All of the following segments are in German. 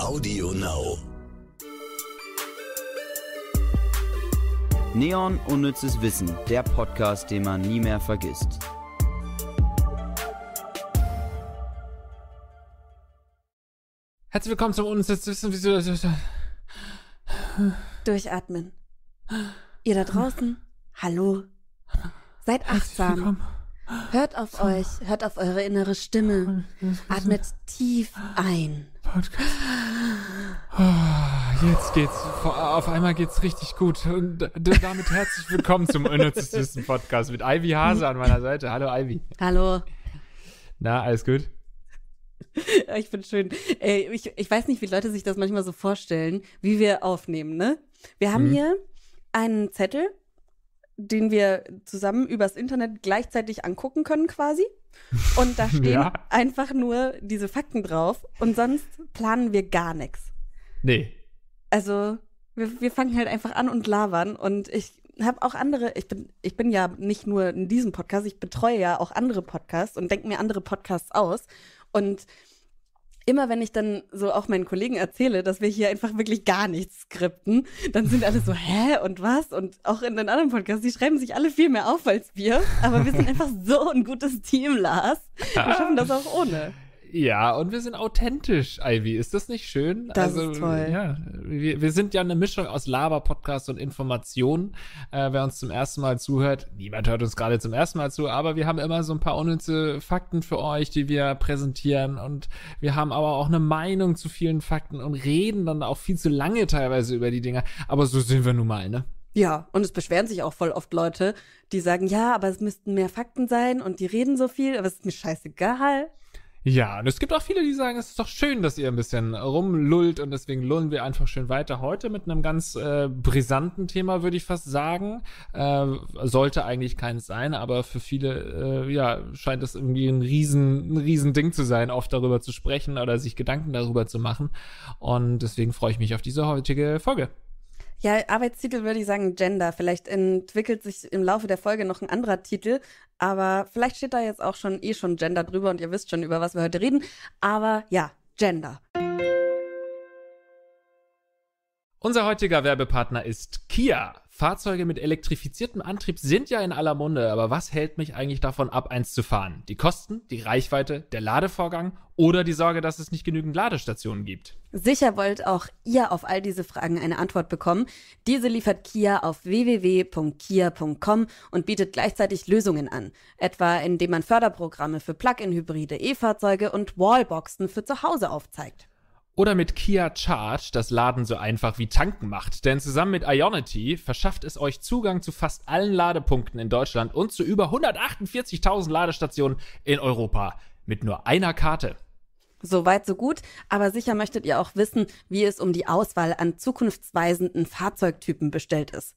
Audio Now. Neon Unnützes Wissen, der Podcast, den man nie mehr vergisst. Herzlich willkommen zum Unnützes Wissen. Durchatmen. Ihr da draußen, hallo. Seid achtsam. Hört auf euch, hört auf eure innere Stimme. Atmet tief ein. Podcast. Oh, jetzt geht's, auf einmal geht's richtig gut. Und damit herzlich willkommen zum unnützesten Podcast mit Ivy Hase an meiner Seite. Hallo Ivy. Hallo. Na, alles gut? Ich bin schön. Äh, ich, ich weiß nicht, wie Leute sich das manchmal so vorstellen, wie wir aufnehmen, ne? Wir haben hm. hier einen Zettel den wir zusammen übers Internet gleichzeitig angucken können quasi. Und da stehen ja. einfach nur diese Fakten drauf und sonst planen wir gar nichts. Nee. Also wir, wir fangen halt einfach an und labern und ich habe auch andere, ich bin, ich bin ja nicht nur in diesem Podcast, ich betreue ja auch andere Podcasts und denke mir andere Podcasts aus. Und immer wenn ich dann so auch meinen Kollegen erzähle, dass wir hier einfach wirklich gar nichts skripten, dann sind alle so, hä und was? Und auch in den anderen Podcasts, die schreiben sich alle viel mehr auf als wir, aber wir sind einfach so ein gutes Team, Lars. Wir schaffen das auch ohne. Ja, und wir sind authentisch, Ivy. Ist das nicht schön? Das also, ist toll. Ja, wir, wir sind ja eine Mischung aus Laber-Podcast und Informationen. Äh, wer uns zum ersten Mal zuhört, niemand hört uns gerade zum ersten Mal zu, aber wir haben immer so ein paar unnütze Fakten für euch, die wir präsentieren. Und wir haben aber auch eine Meinung zu vielen Fakten und reden dann auch viel zu lange teilweise über die Dinger. Aber so sind wir nun mal, ne? Ja, und es beschweren sich auch voll oft Leute, die sagen, ja, aber es müssten mehr Fakten sein und die reden so viel, aber es ist mir scheißegal. Ja, und es gibt auch viele, die sagen, es ist doch schön, dass ihr ein bisschen rumlullt und deswegen lullen wir einfach schön weiter heute mit einem ganz äh, brisanten Thema, würde ich fast sagen. Äh, sollte eigentlich keins sein, aber für viele, äh, ja, scheint es irgendwie ein riesen, ein riesen Ding zu sein, oft darüber zu sprechen oder sich Gedanken darüber zu machen. Und deswegen freue ich mich auf diese heutige Folge. Ja, Arbeitstitel würde ich sagen Gender. Vielleicht entwickelt sich im Laufe der Folge noch ein anderer Titel, aber vielleicht steht da jetzt auch schon eh schon Gender drüber und ihr wisst schon, über was wir heute reden. Aber ja, Gender. Unser heutiger Werbepartner ist Kia. Fahrzeuge mit elektrifiziertem Antrieb sind ja in aller Munde, aber was hält mich eigentlich davon ab, eins zu fahren? Die Kosten, die Reichweite, der Ladevorgang oder die Sorge, dass es nicht genügend Ladestationen gibt? Sicher wollt auch ihr auf all diese Fragen eine Antwort bekommen. Diese liefert Kia auf www.kia.com und bietet gleichzeitig Lösungen an, etwa indem man Förderprogramme für Plug-in-Hybride, E-Fahrzeuge und Wallboxen für zu Hause aufzeigt oder mit Kia Charge das Laden so einfach wie tanken macht. Denn zusammen mit Ionity verschafft es euch Zugang zu fast allen Ladepunkten in Deutschland und zu über 148.000 Ladestationen in Europa mit nur einer Karte. Soweit so gut, aber sicher möchtet ihr auch wissen, wie es um die Auswahl an zukunftsweisenden Fahrzeugtypen bestellt ist.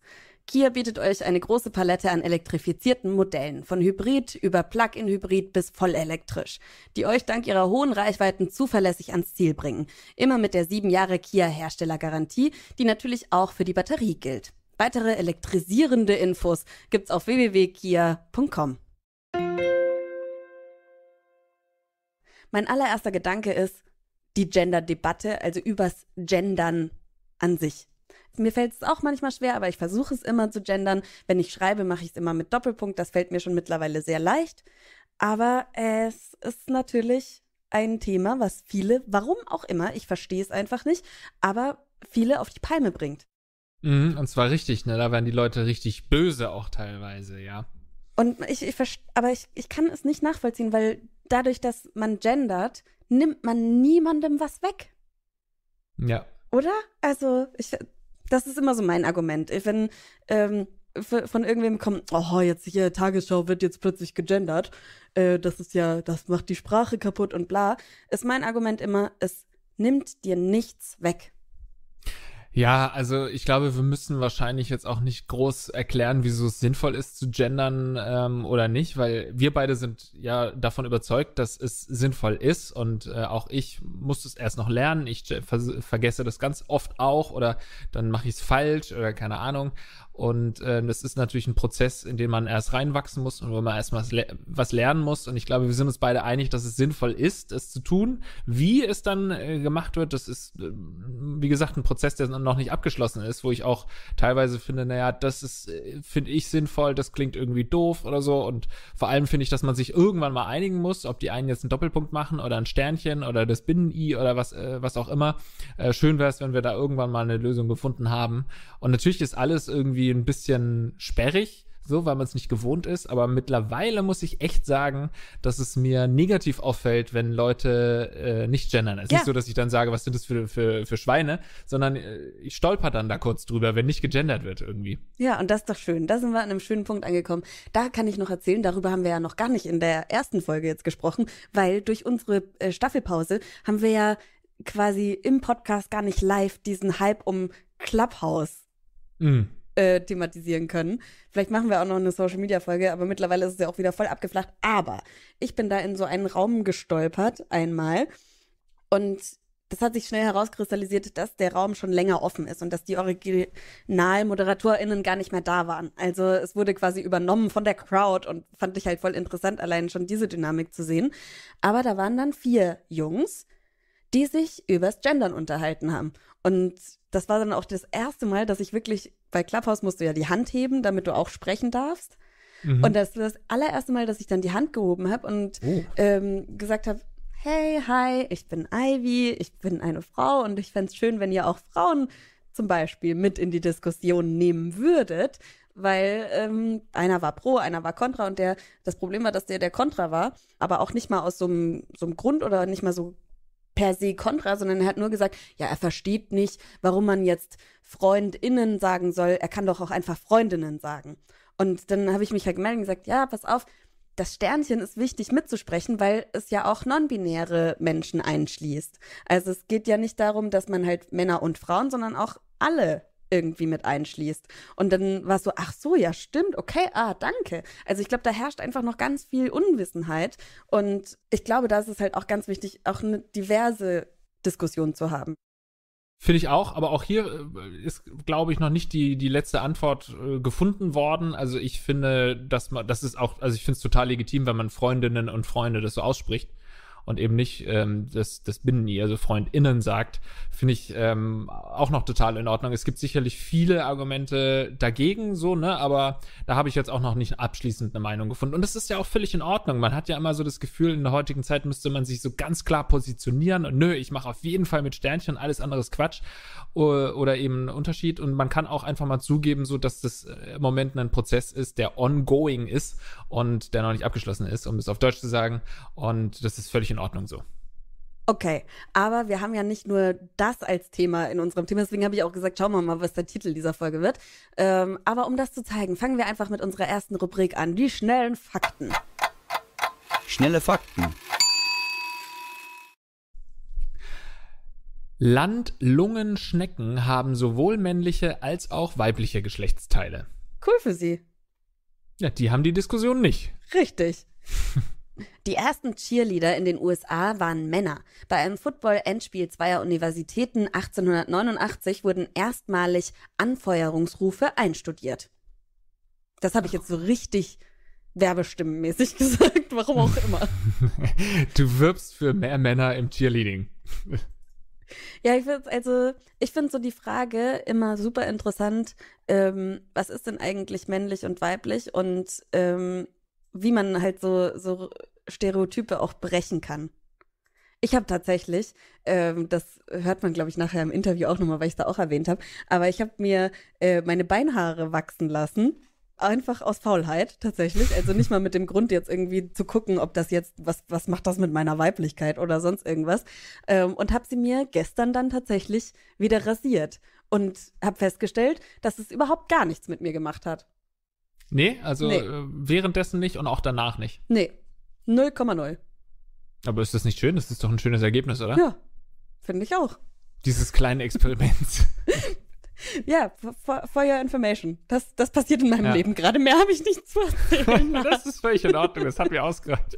Kia bietet euch eine große Palette an elektrifizierten Modellen, von Hybrid über Plug-in-Hybrid bis vollelektrisch, die euch dank ihrer hohen Reichweiten zuverlässig ans Ziel bringen. Immer mit der 7 Jahre Kia Herstellergarantie, die natürlich auch für die Batterie gilt. Weitere elektrisierende Infos gibt's auf www.kia.com. Mein allererster Gedanke ist, die Gender-Debatte, also übers Gendern an sich mir fällt es auch manchmal schwer, aber ich versuche es immer zu gendern. Wenn ich schreibe, mache ich es immer mit Doppelpunkt. Das fällt mir schon mittlerweile sehr leicht. Aber es ist natürlich ein Thema, was viele, warum auch immer, ich verstehe es einfach nicht, aber viele auf die Palme bringt. Mhm, und zwar richtig, ne? Da werden die Leute richtig böse auch teilweise, ja. Und ich, ich aber ich, ich kann es nicht nachvollziehen, weil dadurch, dass man gendert, nimmt man niemandem was weg. Ja. Oder? Also, ich, das ist immer so mein Argument. Äh, wenn ähm, von irgendwem kommt, oh, jetzt hier Tagesschau wird jetzt plötzlich gegendert, äh, das ist ja, das macht die Sprache kaputt und bla, ist mein Argument immer, es nimmt dir nichts weg. Ja, also ich glaube, wir müssen wahrscheinlich jetzt auch nicht groß erklären, wieso es sinnvoll ist zu gendern ähm, oder nicht, weil wir beide sind ja davon überzeugt, dass es sinnvoll ist und äh, auch ich muss es erst noch lernen. Ich ver vergesse das ganz oft auch oder dann mache ich es falsch oder keine Ahnung. Und äh, das ist natürlich ein Prozess, in den man erst reinwachsen muss und wo man erst was, le was lernen muss. Und ich glaube, wir sind uns beide einig, dass es sinnvoll ist, es zu tun. Wie es dann äh, gemacht wird, das ist, äh, wie gesagt, ein Prozess, der noch nicht abgeschlossen ist, wo ich auch teilweise finde, naja, das ist, äh, finde ich sinnvoll, das klingt irgendwie doof oder so. Und vor allem finde ich, dass man sich irgendwann mal einigen muss, ob die einen jetzt einen Doppelpunkt machen oder ein Sternchen oder das Binnen-I oder was, äh, was auch immer. Äh, schön wäre es, wenn wir da irgendwann mal eine Lösung gefunden haben. Und natürlich ist alles irgendwie irgendwie ein bisschen sperrig, so, weil man es nicht gewohnt ist. Aber mittlerweile muss ich echt sagen, dass es mir negativ auffällt, wenn Leute äh, nicht gendern. Es ja. ist nicht so, dass ich dann sage, was sind das für, für, für Schweine, sondern äh, ich stolper dann da kurz drüber, wenn nicht gegendert wird irgendwie. Ja, und das ist doch schön. Da sind wir an einem schönen Punkt angekommen. Da kann ich noch erzählen, darüber haben wir ja noch gar nicht in der ersten Folge jetzt gesprochen, weil durch unsere äh, Staffelpause haben wir ja quasi im Podcast gar nicht live diesen Hype um Clubhouse. Mhm äh, thematisieren können. Vielleicht machen wir auch noch eine Social Media Folge, aber mittlerweile ist es ja auch wieder voll abgeflacht. Aber ich bin da in so einen Raum gestolpert einmal und das hat sich schnell herauskristallisiert, dass der Raum schon länger offen ist und dass die Original-ModeratorInnen gar nicht mehr da waren. Also es wurde quasi übernommen von der Crowd und fand ich halt voll interessant, allein schon diese Dynamik zu sehen. Aber da waren dann vier Jungs, die sich übers Gendern unterhalten haben. Und das war dann auch das erste Mal, dass ich wirklich, bei Clubhouse musst du ja die Hand heben, damit du auch sprechen darfst. Mhm. Und das war das allererste Mal, dass ich dann die Hand gehoben habe und oh. ähm, gesagt habe, hey, hi, ich bin Ivy, ich bin eine Frau und ich fände es schön, wenn ihr auch Frauen zum Beispiel mit in die Diskussion nehmen würdet, weil ähm, einer war pro, einer war contra und der das Problem war, dass der der contra war, aber auch nicht mal aus so einem Grund oder nicht mal so per se kontra, sondern er hat nur gesagt, ja, er versteht nicht, warum man jetzt Freundinnen sagen soll. Er kann doch auch einfach Freundinnen sagen. Und dann habe ich mich halt gemeldet und gesagt, ja, pass auf, das Sternchen ist wichtig mitzusprechen, weil es ja auch non-binäre Menschen einschließt. Also es geht ja nicht darum, dass man halt Männer und Frauen, sondern auch alle irgendwie mit einschließt. Und dann war es so, ach so, ja, stimmt, okay, ah, danke. Also ich glaube, da herrscht einfach noch ganz viel Unwissenheit. Und ich glaube, da ist es halt auch ganz wichtig, auch eine diverse Diskussion zu haben. Finde ich auch, aber auch hier äh, ist, glaube ich, noch nicht die, die letzte Antwort äh, gefunden worden. Also ich finde, dass man, das ist auch, also ich finde es total legitim, wenn man Freundinnen und Freunde das so ausspricht und eben nicht ähm, das, das Binnen-I, also FreundInnen sagt, finde ich ähm, auch noch total in Ordnung. Es gibt sicherlich viele Argumente dagegen, so, ne, aber da habe ich jetzt auch noch nicht abschließend eine Meinung gefunden. Und das ist ja auch völlig in Ordnung. Man hat ja immer so das Gefühl, in der heutigen Zeit müsste man sich so ganz klar positionieren und nö, ich mache auf jeden Fall mit Sternchen, alles andere ist Quatsch oder eben Unterschied. Und man kann auch einfach mal zugeben, so dass das äh, im Moment ein Prozess ist, der ongoing ist und der noch nicht abgeschlossen ist, um es auf Deutsch zu sagen. Und das ist völlig in in Ordnung so. Okay, aber wir haben ja nicht nur das als Thema in unserem Thema, deswegen habe ich auch gesagt, schauen wir mal, was der Titel dieser Folge wird. Ähm, aber um das zu zeigen, fangen wir einfach mit unserer ersten Rubrik an, die schnellen Fakten. Schnelle Fakten. Landlungenschnecken haben sowohl männliche als auch weibliche Geschlechtsteile. Cool für sie. Ja, die haben die Diskussion nicht. Richtig. Die ersten Cheerleader in den USA waren Männer. Bei einem Football-Endspiel zweier Universitäten 1889 wurden erstmalig Anfeuerungsrufe einstudiert. Das habe ich jetzt so richtig werbestimmenmäßig gesagt, warum auch immer. du wirbst für mehr Männer im Cheerleading. Ja, ich finde also, ich finde so die Frage immer super interessant, ähm, was ist denn eigentlich männlich und weiblich? Und ähm, wie man halt so, so Stereotype auch brechen kann. Ich habe tatsächlich, ähm, das hört man, glaube ich, nachher im Interview auch nochmal, weil ich es da auch erwähnt habe, aber ich habe mir äh, meine Beinhaare wachsen lassen. Einfach aus Faulheit, tatsächlich. Also nicht mal mit dem Grund, jetzt irgendwie zu gucken, ob das jetzt, was, was macht das mit meiner Weiblichkeit oder sonst irgendwas. Ähm, und habe sie mir gestern dann tatsächlich wieder rasiert und habe festgestellt, dass es überhaupt gar nichts mit mir gemacht hat. Nee, also nee. Äh, währenddessen nicht und auch danach nicht. Nee. 0,0. Aber ist das nicht schön? Das ist doch ein schönes Ergebnis, oder? Ja, finde ich auch. Dieses kleine Experiment. ja, for, information. Das, das passiert in meinem ja. Leben gerade. Mehr habe ich nicht zu erzählen. das ist völlig in Ordnung. Das hat mir ausgereicht.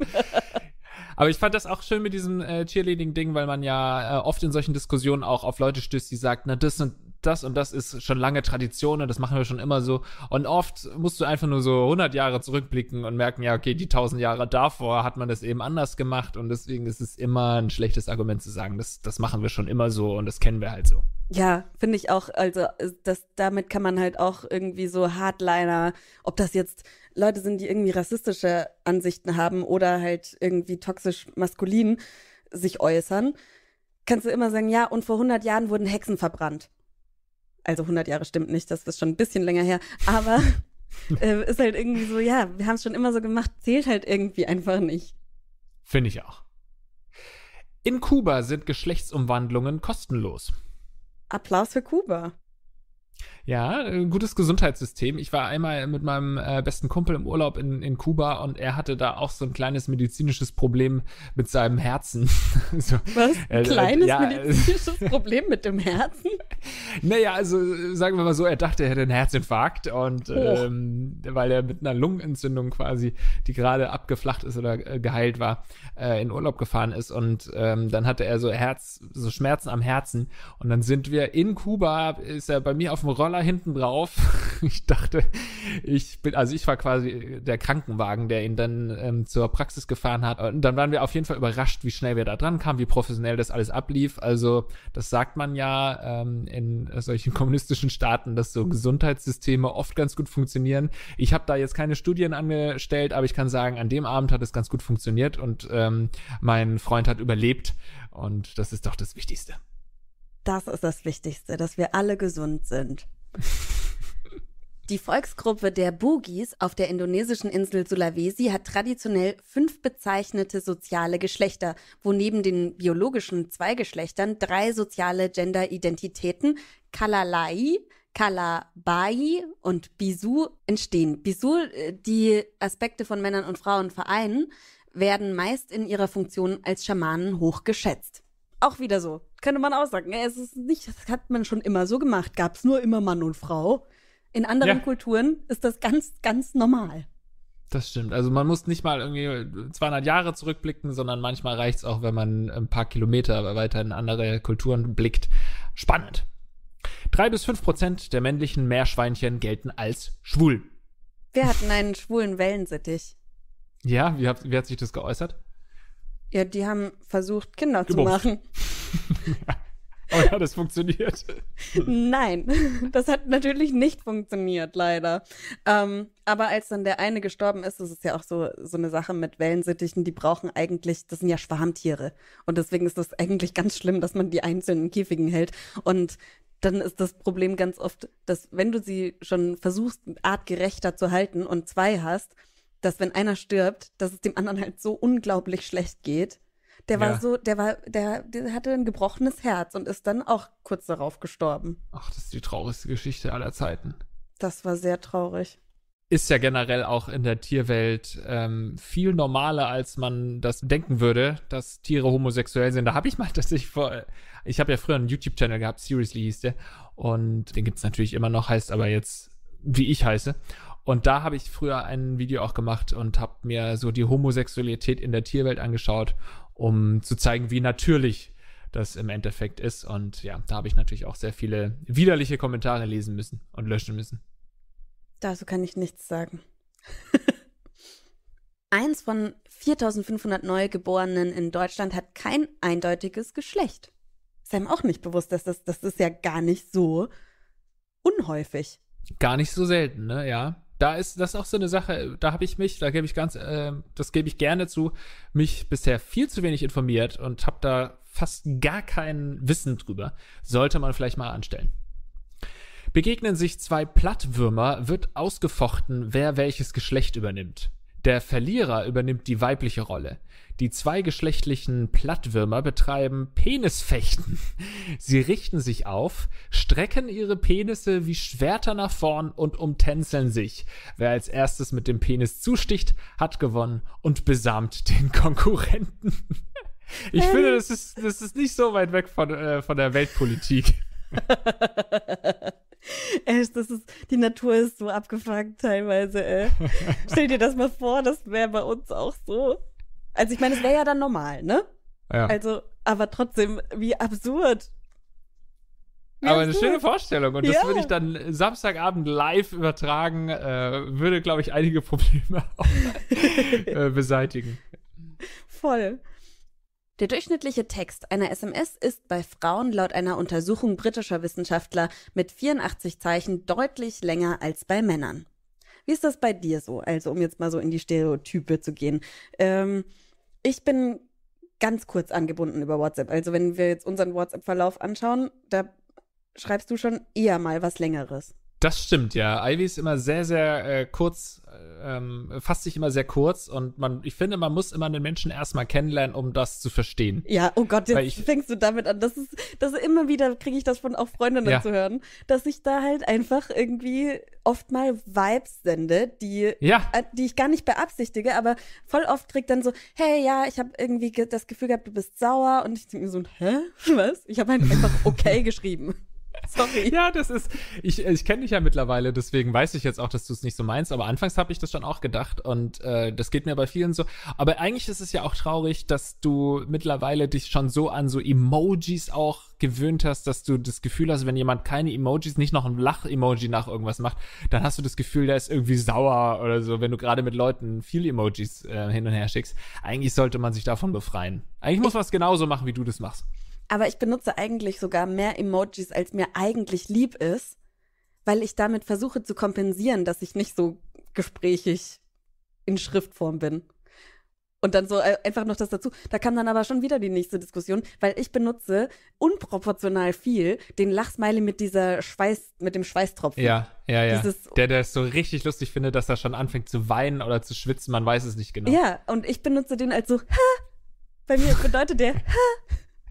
Aber ich fand das auch schön mit diesem äh, Cheerleading-Ding, weil man ja äh, oft in solchen Diskussionen auch auf Leute stößt, die sagen, na, das sind, das und das ist schon lange Tradition und ne? das machen wir schon immer so. Und oft musst du einfach nur so 100 Jahre zurückblicken und merken, ja, okay, die 1000 Jahre davor hat man das eben anders gemacht und deswegen ist es immer ein schlechtes Argument zu sagen, das, das machen wir schon immer so und das kennen wir halt so. Ja, finde ich auch, also äh, das, damit kann man halt auch irgendwie so Hardliner, ob das jetzt Leute sind, die irgendwie rassistische Ansichten haben oder halt irgendwie toxisch maskulin sich äußern, kannst du immer sagen, ja, und vor 100 Jahren wurden Hexen verbrannt also 100 Jahre stimmt nicht, das ist schon ein bisschen länger her, aber äh, ist halt irgendwie so, ja, wir haben es schon immer so gemacht, zählt halt irgendwie einfach nicht. Finde ich auch. In Kuba sind Geschlechtsumwandlungen kostenlos. Applaus für Kuba. Ja, äh, gutes Gesundheitssystem. Ich war einmal mit meinem äh, besten Kumpel im Urlaub in, in Kuba und er hatte da auch so ein kleines medizinisches Problem mit seinem Herzen. so, Was? Ein äh, äh, kleines äh, ja, medizinisches Problem mit dem Herzen? Naja, also äh, sagen wir mal so, er dachte, er hätte einen Herzinfarkt und ähm, weil er mit einer Lungenentzündung quasi, die gerade abgeflacht ist oder geheilt war, in Urlaub gefahren ist und ähm, dann hatte er so Herz, so Schmerzen am Herzen und dann sind wir in Kuba, ist er bei mir auf dem dem Roller hinten drauf. Ich dachte, ich bin, also ich war quasi der Krankenwagen, der ihn dann ähm, zur Praxis gefahren hat. Und dann waren wir auf jeden Fall überrascht, wie schnell wir da dran kamen, wie professionell das alles ablief. Also das sagt man ja ähm, in solchen kommunistischen Staaten, dass so Gesundheitssysteme oft ganz gut funktionieren. Ich habe da jetzt keine Studien angestellt, aber ich kann sagen, an dem Abend hat es ganz gut funktioniert und ähm, mein Freund hat überlebt. Und das ist doch das Wichtigste das ist das Wichtigste, dass wir alle gesund sind. Die Volksgruppe der Bugis auf der indonesischen Insel Sulawesi hat traditionell fünf bezeichnete soziale Geschlechter, wo neben den biologischen Zweigeschlechtern drei soziale Gender-Identitäten, Kalalai, Kalabai und Bisu entstehen. Bisu, äh, die Aspekte von Männern und Frauen vereinen, werden meist in ihrer Funktion als Schamanen hochgeschätzt. Auch wieder so könnte man auch sagen, es ist nicht, das hat man schon immer so gemacht. Gab es nur immer Mann und Frau. In anderen ja. Kulturen ist das ganz, ganz normal. Das stimmt. Also man muss nicht mal irgendwie 200 Jahre zurückblicken, sondern manchmal reicht es auch, wenn man ein paar Kilometer weiter in andere Kulturen blickt. Spannend. Drei bis fünf Prozent der männlichen Meerschweinchen gelten als schwul. Wir hatten einen schwulen Wellensittich. Ja, wie hat, wie hat sich das geäußert? Ja, die haben versucht, Kinder Gebumst. zu machen. Oh ja, das funktioniert. Nein, das hat natürlich nicht funktioniert, leider. Ähm, aber als dann der eine gestorben ist, das ist ja auch so, so eine Sache mit Wellensittichen, die brauchen eigentlich, das sind ja Schwarmtiere. Und deswegen ist das eigentlich ganz schlimm, dass man die einzelnen Käfigen hält. Und dann ist das Problem ganz oft, dass wenn du sie schon versuchst, artgerechter zu halten und zwei hast, dass wenn einer stirbt, dass es dem anderen halt so unglaublich schlecht geht. Der war so, der war, der, der, hatte ein gebrochenes Herz und ist dann auch kurz darauf gestorben. Ach, das ist die traurigste Geschichte aller Zeiten. Das war sehr traurig. Ist ja generell auch in der Tierwelt ähm, viel normaler, als man das denken würde, dass Tiere homosexuell sind. Da habe ich mal dass ich vor. Ich habe ja früher einen YouTube-Channel gehabt, Seriously hieß der. Und den gibt es natürlich immer noch, heißt aber jetzt, wie ich heiße. Und da habe ich früher ein Video auch gemacht und habe mir so die Homosexualität in der Tierwelt angeschaut, um zu zeigen, wie natürlich das im Endeffekt ist. Und ja, da habe ich natürlich auch sehr viele widerliche Kommentare lesen müssen und löschen müssen. Dazu kann ich nichts sagen. Eins von 4500 Neugeborenen in Deutschland hat kein eindeutiges Geschlecht. Ist einem auch nicht bewusst, dass das, das ist ja gar nicht so unhäufig. Gar nicht so selten, ne? Ja da ist das ist auch so eine Sache, da habe ich mich, da gebe ich ganz, äh, das gebe ich gerne zu, mich bisher viel zu wenig informiert und habe da fast gar kein Wissen drüber. Sollte man vielleicht mal anstellen. Begegnen sich zwei Plattwürmer, wird ausgefochten, wer welches Geschlecht übernimmt. Der Verlierer übernimmt die weibliche Rolle. Die zweigeschlechtlichen Plattwürmer betreiben Penisfechten. Sie richten sich auf, strecken ihre Penisse wie Schwerter nach vorn und umtänzeln sich. Wer als erstes mit dem Penis zusticht, hat gewonnen und besamt den Konkurrenten. Ich hey. finde, das ist, das ist nicht so weit weg von, äh, von der Weltpolitik. Echt, das ist, die Natur ist so abgefragt teilweise, ey. Stell dir das mal vor, das wäre bei uns auch so. Also ich meine, es wäre ja dann normal, ne? Ja. Also, aber trotzdem, wie absurd. Wie aber eine schöne Vorstellung. Und das würde ich dann Samstagabend live übertragen, äh, würde, glaube ich, einige Probleme auch, äh, beseitigen. Voll. Der durchschnittliche Text einer SMS ist bei Frauen laut einer Untersuchung britischer Wissenschaftler mit 84 Zeichen deutlich länger als bei Männern. Wie ist das bei dir so? Also, um jetzt mal so in die Stereotype zu gehen. Ähm, ich bin ganz kurz angebunden über WhatsApp. Also, wenn wir jetzt unseren WhatsApp-Verlauf anschauen, da schreibst du schon eher mal was Längeres. Das stimmt, ja. Ivy ist immer sehr, sehr äh, kurz, ähm, fasst sich immer sehr kurz und man, ich finde, man muss immer den Menschen erstmal kennenlernen, um das zu verstehen. Ja, oh Gott, jetzt ich, fängst du damit an. Das ist, das ist immer wieder kriege ich das von auch Freundinnen ja. zu hören, dass ich da halt einfach irgendwie oft mal Vibes sende, die, ja. äh, die ich gar nicht beabsichtige, aber voll oft krieg dann so, hey, ja, ich habe irgendwie ge das Gefühl gehabt, du bist sauer und ich denke mir so, hä, was? Ich habe halt einfach okay geschrieben. Sorry. Ja, das ist, ich, ich kenne dich ja mittlerweile, deswegen weiß ich jetzt auch, dass du es nicht so meinst, aber anfangs habe ich das schon auch gedacht und äh, das geht mir bei vielen so. Aber eigentlich ist es ja auch traurig, dass du mittlerweile dich schon so an so Emojis auch gewöhnt hast, dass du das Gefühl hast, wenn jemand keine Emojis, nicht noch ein Lach-Emoji nach irgendwas macht, dann hast du das Gefühl, der ist irgendwie sauer oder so, wenn du gerade mit Leuten viel Emojis äh, hin und her schickst. Eigentlich sollte man sich davon befreien. Eigentlich muss man es genauso machen, wie du das machst. Aber ich benutze eigentlich sogar mehr Emojis, als mir eigentlich lieb ist, weil ich damit versuche zu kompensieren, dass ich nicht so gesprächig in Schriftform bin. Und dann so äh, einfach noch das dazu. Da kam dann aber schon wieder die nächste Diskussion, weil ich benutze unproportional viel den Lachsmiley mit dieser Schweiß, mit dem Schweißtropfen. Ja, ja, ja. Dieses der, der es so richtig lustig findet, dass er schon anfängt zu weinen oder zu schwitzen, man weiß es nicht genau. Ja, und ich benutze den als so, ha! Bei mir bedeutet der, ha!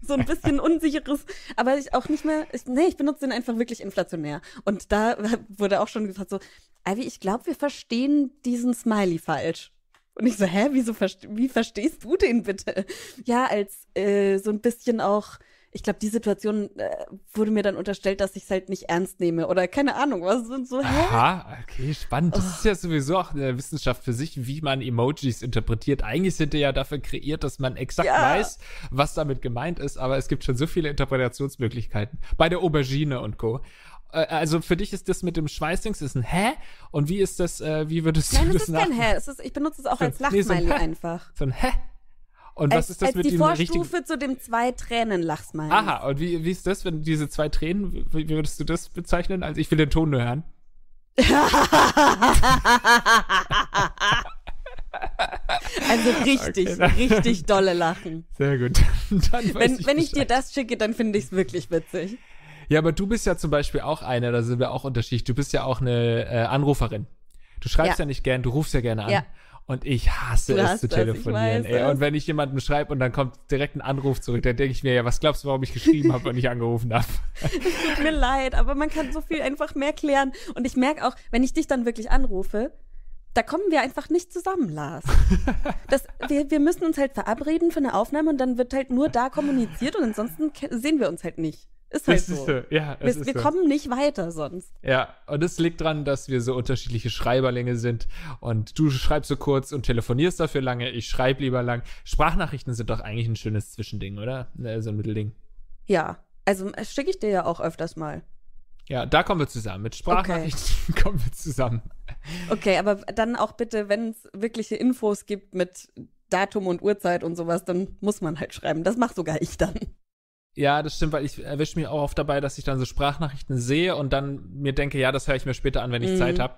so ein bisschen unsicheres, aber ich auch nicht mehr, ich, nee, ich benutze den einfach wirklich inflationär. Und da wurde auch schon gesagt so, Ivy, ich glaube, wir verstehen diesen Smiley falsch. Und ich so, hä, wieso, wie verstehst du den bitte? Ja, als äh, so ein bisschen auch ich glaube, die Situation äh, wurde mir dann unterstellt, dass ich es halt nicht ernst nehme oder keine Ahnung, was sind so. Hä? Aha, okay, spannend. Das oh. ist ja oh. sowieso auch eine Wissenschaft für sich, wie man Emojis interpretiert. Eigentlich sind die ja dafür kreiert, dass man exakt ja. weiß, was damit gemeint ist, aber es gibt schon so viele Interpretationsmöglichkeiten. Bei der Aubergine und Co äh, also für dich ist das mit dem Schweißdings ist ein Hä? Und wie ist das, äh, wie würdest du Nein, das, das ist kein Hä. ich benutze es auch als Lachsmiley nee, so ein einfach. So ein Hä? Und als, was ist das als mit die Vorstufe zu dem zwei Tränen lachst mal. Aha, und wie, wie ist das, wenn diese zwei Tränen, wie, würdest du das bezeichnen? Also ich will den Ton nur hören. Also richtig, okay, richtig dolle Lachen. Sehr gut. wenn ich, wenn ich dir das schicke, dann finde ich es wirklich witzig. Ja, aber du bist ja zum Beispiel auch eine, da sind wir auch unterschiedlich. Du bist ja auch eine äh, Anruferin. Du schreibst ja. ja nicht gern, du rufst ja gerne an. Ja. Und ich hasse du es zu telefonieren. Das, ey. Und wenn ich jemandem schreibe und dann kommt direkt ein Anruf zurück, dann denke ich mir, ja, was glaubst du, warum ich geschrieben habe und nicht angerufen habe? tut mir leid, aber man kann so viel einfach mehr klären. Und ich merke auch, wenn ich dich dann wirklich anrufe, da kommen wir einfach nicht zusammen, Lars. Das, wir, wir müssen uns halt verabreden für eine Aufnahme und dann wird halt nur da kommuniziert und ansonsten sehen wir uns halt nicht. Ist halt so. so. Ja, wir, wir so. kommen nicht weiter sonst. Ja, und es liegt daran, dass wir so unterschiedliche Schreiberlinge sind. Und du schreibst so kurz und telefonierst dafür lange. Ich schreibe lieber lang. Sprachnachrichten sind doch eigentlich ein schönes Zwischending, oder? Ne, so ein Mittelding. Ja, also äh, schicke ich dir ja auch öfters mal. Ja, da kommen wir zusammen. Mit Sprachnachrichten okay. kommen wir zusammen. Okay, aber dann auch bitte, wenn es wirkliche Infos gibt mit Datum und Uhrzeit und sowas, dann muss man halt schreiben. Das mache sogar ich dann. Ja, das stimmt, weil ich erwische mich auch oft dabei, dass ich dann so Sprachnachrichten sehe und dann mir denke, ja, das höre ich mir später an, wenn ich mhm. Zeit habe.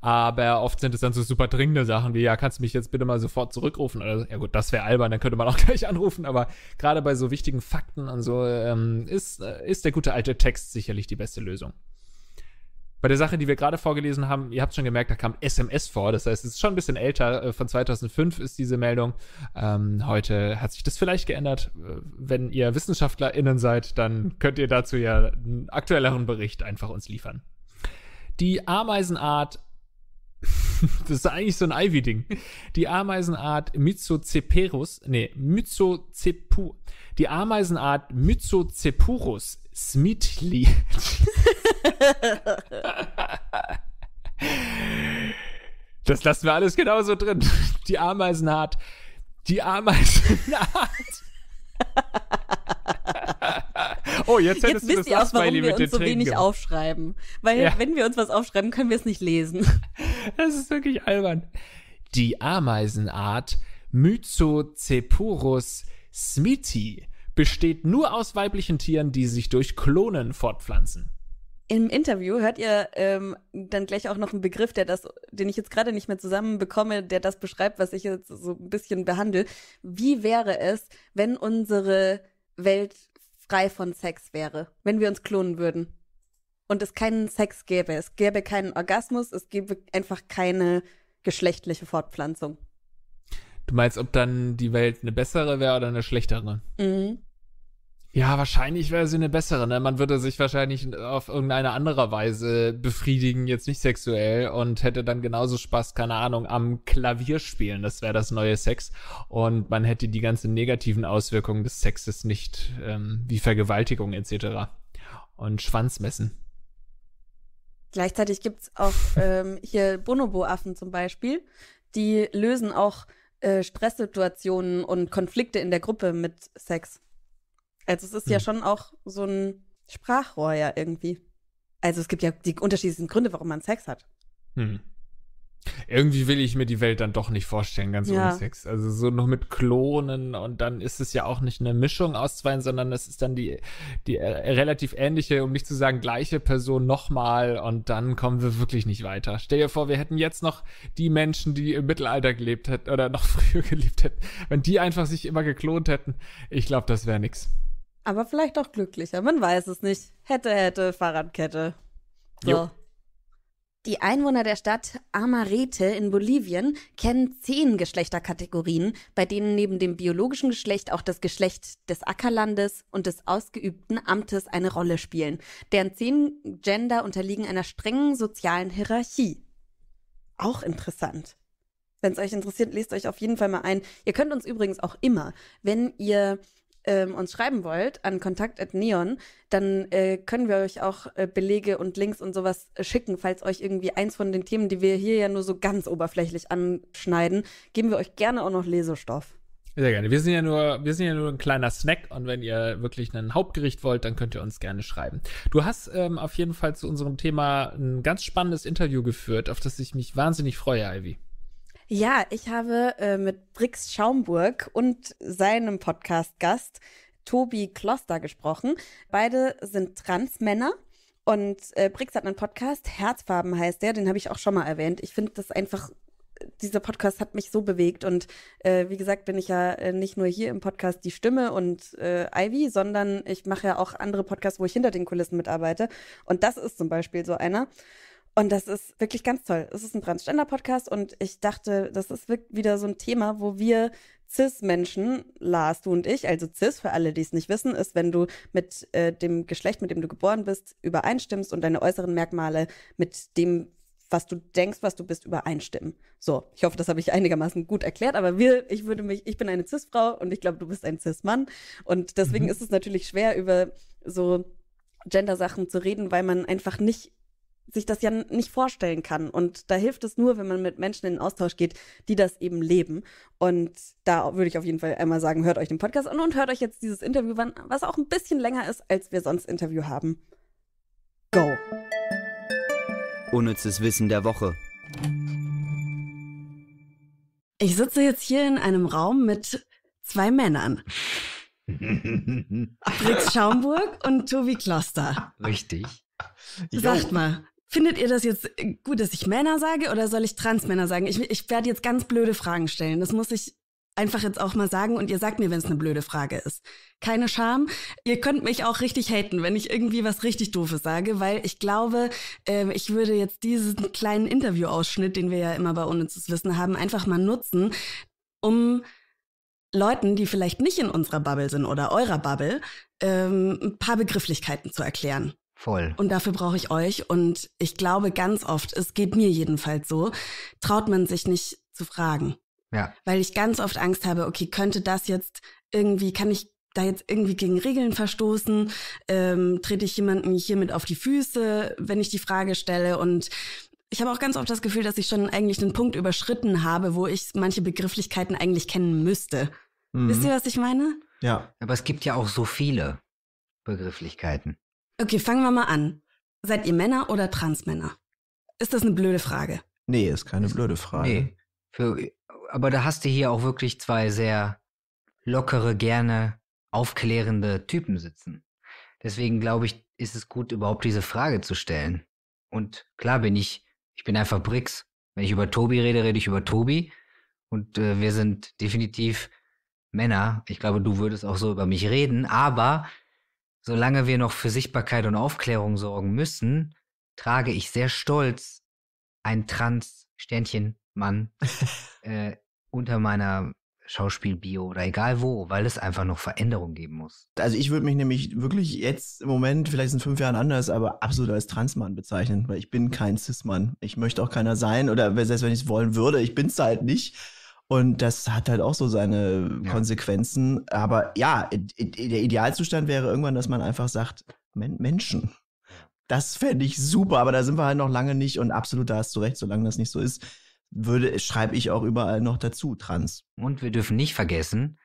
Aber oft sind es dann so super dringende Sachen wie, ja, kannst du mich jetzt bitte mal sofort zurückrufen? Oder, ja gut, das wäre albern, dann könnte man auch gleich anrufen. Aber gerade bei so wichtigen Fakten und so ähm, ist, äh, ist der gute alte Text sicherlich die beste Lösung. Bei der Sache, die wir gerade vorgelesen haben, ihr habt schon gemerkt, da kam SMS vor. Das heißt, es ist schon ein bisschen älter. Äh, von 2005 ist diese Meldung. Ähm, heute hat sich das vielleicht geändert. Äh, wenn ihr WissenschaftlerInnen seid, dann könnt ihr dazu ja einen aktuelleren Bericht einfach uns liefern. Die Ameisenart das ist eigentlich so ein Ivy-Ding. Die Ameisenart Myzoceperus, nee, Myzocepu, die Ameisenart Myzocepurus Smitli. das lassen wir alles genauso drin. Die Ameisenart. Die Ameisenart. Oh, jetzt hättest jetzt du wisst ihr auch, warum wir uns so wenig gemacht. aufschreiben. Weil ja. wenn wir uns was aufschreiben, können wir es nicht lesen. Das ist wirklich albern. Die Ameisenart Myzocepurus smithii besteht nur aus weiblichen Tieren, die sich durch Klonen fortpflanzen. Im Interview hört ihr ähm, dann gleich auch noch einen Begriff, der das, den ich jetzt gerade nicht mehr zusammenbekomme, der das beschreibt, was ich jetzt so ein bisschen behandle. Wie wäre es, wenn unsere Welt frei von Sex wäre, wenn wir uns klonen würden und es keinen Sex gäbe, es gäbe keinen Orgasmus, es gäbe einfach keine geschlechtliche Fortpflanzung? Du meinst, ob dann die Welt eine bessere wäre oder eine schlechtere? Mhm. Ja, wahrscheinlich wäre sie eine bessere. Ne? Man würde sich wahrscheinlich auf irgendeine andere Weise befriedigen, jetzt nicht sexuell, und hätte dann genauso Spaß, keine Ahnung, am Klavierspielen. Das wäre das neue Sex. Und man hätte die ganzen negativen Auswirkungen des Sexes nicht, ähm, wie Vergewaltigung etc. und Schwanzmessen. Gleichzeitig gibt es auch ähm, hier Bonobo-Affen zum Beispiel. Die lösen auch äh, Stresssituationen und Konflikte in der Gruppe mit Sex. Also es ist mhm. ja schon auch so ein Sprachrohr ja irgendwie. Also es gibt ja die unterschiedlichsten Gründe, warum man Sex hat. Mhm. Irgendwie will ich mir die Welt dann doch nicht vorstellen, ganz ja. ohne Sex. Also so noch mit Klonen und dann ist es ja auch nicht eine Mischung aus zwei, sondern es ist dann die, die äh, relativ ähnliche, um nicht zu sagen gleiche Person nochmal und dann kommen wir wirklich nicht weiter. Stell dir vor, wir hätten jetzt noch die Menschen, die im Mittelalter gelebt hätten oder noch früher gelebt hätten, wenn die einfach sich immer geklont hätten. Ich glaube, das wäre nichts. Aber vielleicht auch glücklicher, man weiß es nicht. Hätte, hätte, Fahrradkette. So. Jo. Die Einwohner der Stadt Amarete in Bolivien kennen zehn Geschlechterkategorien, bei denen neben dem biologischen Geschlecht auch das Geschlecht des Ackerlandes und des ausgeübten Amtes eine Rolle spielen. Deren zehn Gender unterliegen einer strengen sozialen Hierarchie. Auch interessant. Wenn es euch interessiert, lest euch auf jeden Fall mal ein. Ihr könnt uns übrigens auch immer, wenn ihr ähm, uns schreiben wollt an kontakt.neon, dann äh, können wir euch auch äh, Belege und Links und sowas äh, schicken. Falls euch irgendwie eins von den Themen, die wir hier ja nur so ganz oberflächlich anschneiden, geben wir euch gerne auch noch Lesestoff. Sehr gerne. Wir sind ja nur, wir sind ja nur ein kleiner Snack und wenn ihr wirklich ein Hauptgericht wollt, dann könnt ihr uns gerne schreiben. Du hast ähm, auf jeden Fall zu unserem Thema ein ganz spannendes Interview geführt, auf das ich mich wahnsinnig freue, Ivy. Ja, ich habe äh, mit Brix Schaumburg und seinem Podcast-Gast Tobi Kloster gesprochen. Beide sind Transmänner. Und äh, Brix hat einen Podcast, Herzfarben heißt der, den habe ich auch schon mal erwähnt. Ich finde das einfach dieser Podcast hat mich so bewegt und äh, wie gesagt bin ich ja äh, nicht nur hier im Podcast die Stimme und äh, Ivy, sondern ich mache ja auch andere Podcasts, wo ich hinter den Kulissen mitarbeite und das ist zum Beispiel so einer und das ist wirklich ganz toll. Es ist ein Transgender-Podcast und ich dachte, das ist wieder so ein Thema, wo wir Cis-Menschen, Lars, du und ich, also Cis, für alle, die es nicht wissen, ist, wenn du mit äh, dem Geschlecht, mit dem du geboren bist, übereinstimmst und deine äußeren Merkmale mit dem, was du denkst, was du bist, übereinstimmen. So, ich hoffe, das habe ich einigermaßen gut erklärt, aber wir, ich würde mich, ich bin eine Cis-Frau und ich glaube, du bist ein Cis-Mann. Und deswegen mhm. ist es natürlich schwer, über so Gender-Sachen zu reden, weil man einfach nicht sich das ja nicht vorstellen kann. Und da hilft es nur, wenn man mit Menschen in den Austausch geht, die das eben leben. Und da würde ich auf jeden Fall einmal sagen, hört euch den Podcast an und hört euch jetzt dieses Interview an, was auch ein bisschen länger ist, als wir sonst Interview haben. Go! Unnützes Wissen der Woche. Ich sitze jetzt hier in einem Raum mit zwei Männern. Fritz Schaumburg und Tobi Kloster. Richtig. Sagt mal, Findet ihr das jetzt äh, gut, dass ich Männer sage oder soll ich Transmänner sagen? Ich, ich werde jetzt ganz blöde Fragen stellen. Das muss ich einfach jetzt auch mal sagen und ihr sagt mir, wenn es eine blöde Frage ist. Keine Scham. Ihr könnt mich auch richtig haten, wenn ich irgendwie was richtig Doofes sage, weil ich glaube, äh, ich würde jetzt diesen kleinen Interviewausschnitt, den wir ja immer bei Ohne zu Wissen haben, einfach mal nutzen, um Leuten, die vielleicht nicht in unserer Bubble sind oder eurer Bubble, ähm, ein paar Begrifflichkeiten zu erklären. Voll. Und dafür brauche ich euch. Und ich glaube ganz oft, es geht mir jedenfalls so, traut man sich nicht zu fragen. Ja. Weil ich ganz oft Angst habe, okay, könnte das jetzt irgendwie, kann ich da jetzt irgendwie gegen Regeln verstoßen? Ähm, trete ich jemanden hiermit auf die Füße, wenn ich die Frage stelle? Und ich habe auch ganz oft das Gefühl, dass ich schon eigentlich einen Punkt überschritten habe, wo ich manche Begrifflichkeiten eigentlich kennen müsste. Mhm. Wisst ihr, was ich meine? Ja. Aber es gibt ja auch so viele Begrifflichkeiten. Okay, fangen wir mal an. Seid ihr Männer oder Transmänner? Ist das eine blöde Frage? Nee, ist keine blöde Frage. Nee. Für, aber da hast du hier auch wirklich zwei sehr lockere, gerne aufklärende Typen sitzen. Deswegen glaube ich, ist es gut, überhaupt diese Frage zu stellen. Und klar bin ich, ich bin einfach Bricks. Wenn ich über Tobi rede, rede ich über Tobi. Und äh, wir sind definitiv Männer. Ich glaube, du würdest auch so über mich reden, aber Solange wir noch für Sichtbarkeit und Aufklärung sorgen müssen, trage ich sehr stolz ein Trans-Sternchen-Mann äh, unter meiner Schauspielbio oder egal wo, weil es einfach noch Veränderungen geben muss. Also ich würde mich nämlich wirklich jetzt im Moment, vielleicht sind fünf Jahren anders, aber absolut als Transmann bezeichnen, weil ich bin kein Cis-Mann. Ich möchte auch keiner sein oder selbst wenn ich es wollen würde, ich bin es halt nicht. Und das hat halt auch so seine ja. Konsequenzen. Aber ja, der Idealzustand wäre irgendwann, dass man einfach sagt, Men Menschen. Das fände ich super, aber da sind wir halt noch lange nicht und absolut, da hast du recht, solange das nicht so ist, würde, schreibe ich auch überall noch dazu, trans. Und wir dürfen nicht vergessen,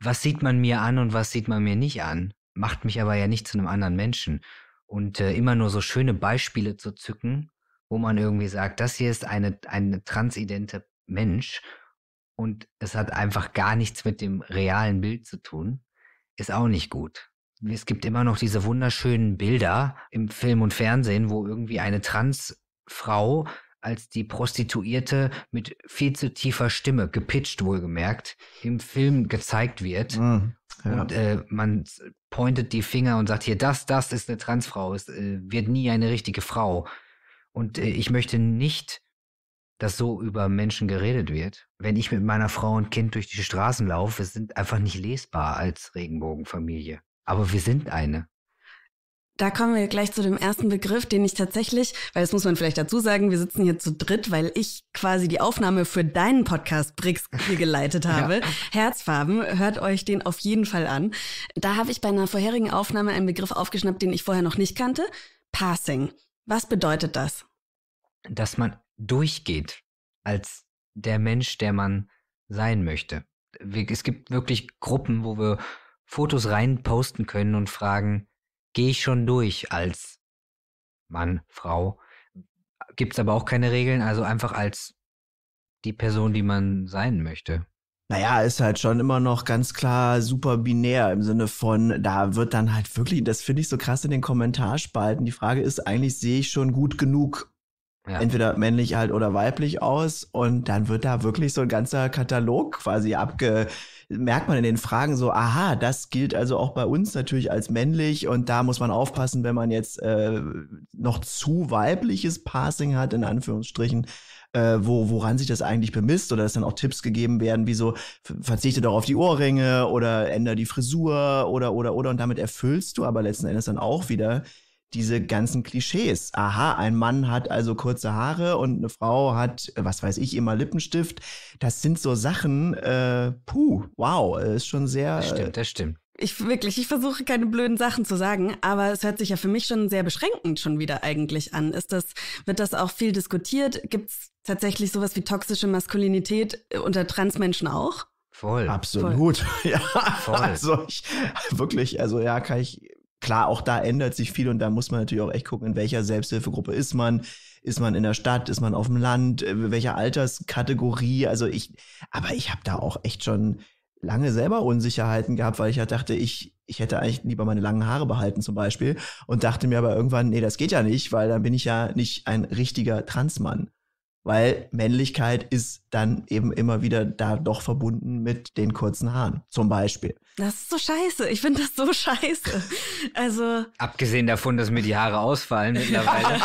was sieht man mir an und was sieht man mir nicht an, macht mich aber ja nicht zu einem anderen Menschen. Und äh, immer nur so schöne Beispiele zu zücken, wo man irgendwie sagt, das hier ist eine, eine transidente Mensch und es hat einfach gar nichts mit dem realen Bild zu tun, ist auch nicht gut. Es gibt immer noch diese wunderschönen Bilder im Film und Fernsehen, wo irgendwie eine Transfrau als die Prostituierte mit viel zu tiefer Stimme, gepitcht wohlgemerkt, im Film gezeigt wird. Mhm, ja. Und äh, man pointet die Finger und sagt, hier, das, das ist eine Transfrau, es äh, wird nie eine richtige Frau. Und äh, ich möchte nicht dass so über Menschen geredet wird. Wenn ich mit meiner Frau und Kind durch die Straßen laufe, wir sind einfach nicht lesbar als Regenbogenfamilie. Aber wir sind eine. Da kommen wir gleich zu dem ersten Begriff, den ich tatsächlich, weil das muss man vielleicht dazu sagen, wir sitzen hier zu dritt, weil ich quasi die Aufnahme für deinen Podcast Bricks hier geleitet habe. ja. Herzfarben, hört euch den auf jeden Fall an. Da habe ich bei einer vorherigen Aufnahme einen Begriff aufgeschnappt, den ich vorher noch nicht kannte. Passing. Was bedeutet das? Dass man durchgeht als der Mensch, der man sein möchte. Es gibt wirklich Gruppen, wo wir Fotos rein posten können und fragen, gehe ich schon durch als Mann, Frau? Gibt es aber auch keine Regeln, also einfach als die Person, die man sein möchte. Naja, ist halt schon immer noch ganz klar super binär im Sinne von, da wird dann halt wirklich, das finde ich so krass in den Kommentarspalten. Die Frage ist eigentlich, sehe ich schon gut genug ja. entweder männlich halt oder weiblich aus und dann wird da wirklich so ein ganzer Katalog quasi abge merkt man in den Fragen so, aha, das gilt also auch bei uns natürlich als männlich und da muss man aufpassen, wenn man jetzt äh, noch zu weibliches Passing hat, in Anführungsstrichen, äh, wo, woran sich das eigentlich bemisst oder dass dann auch Tipps gegeben werden, wie so, verzichte doch auf die Ohrringe oder ändere die Frisur oder, oder, oder und damit erfüllst du aber letzten Endes dann auch wieder diese ganzen Klischees. Aha, ein Mann hat also kurze Haare und eine Frau hat, was weiß ich, immer Lippenstift. Das sind so Sachen, äh, puh, wow, ist schon sehr. Das stimmt, das stimmt. Ich wirklich, ich versuche keine blöden Sachen zu sagen, aber es hört sich ja für mich schon sehr beschränkend schon wieder eigentlich an. Ist das, wird das auch viel diskutiert? Gibt es tatsächlich sowas wie toxische Maskulinität äh, unter Transmenschen auch? Voll. Absolut. Voll. Ja, Voll. also ich, wirklich, also ja, kann ich klar, auch da ändert sich viel und da muss man natürlich auch echt gucken, in welcher Selbsthilfegruppe ist man. Ist man in der Stadt? Ist man auf dem Land? Äh, welcher Alterskategorie? Also ich, aber ich habe da auch echt schon lange selber Unsicherheiten gehabt, weil ich ja halt dachte, ich, ich hätte eigentlich lieber meine langen Haare behalten zum Beispiel und dachte mir aber irgendwann, nee, das geht ja nicht, weil dann bin ich ja nicht ein richtiger Transmann weil Männlichkeit ist dann eben immer wieder da doch verbunden mit den kurzen Haaren, zum Beispiel. Das ist so scheiße. Ich finde das so scheiße. Also. Abgesehen davon, dass mir die Haare ausfallen mittlerweile.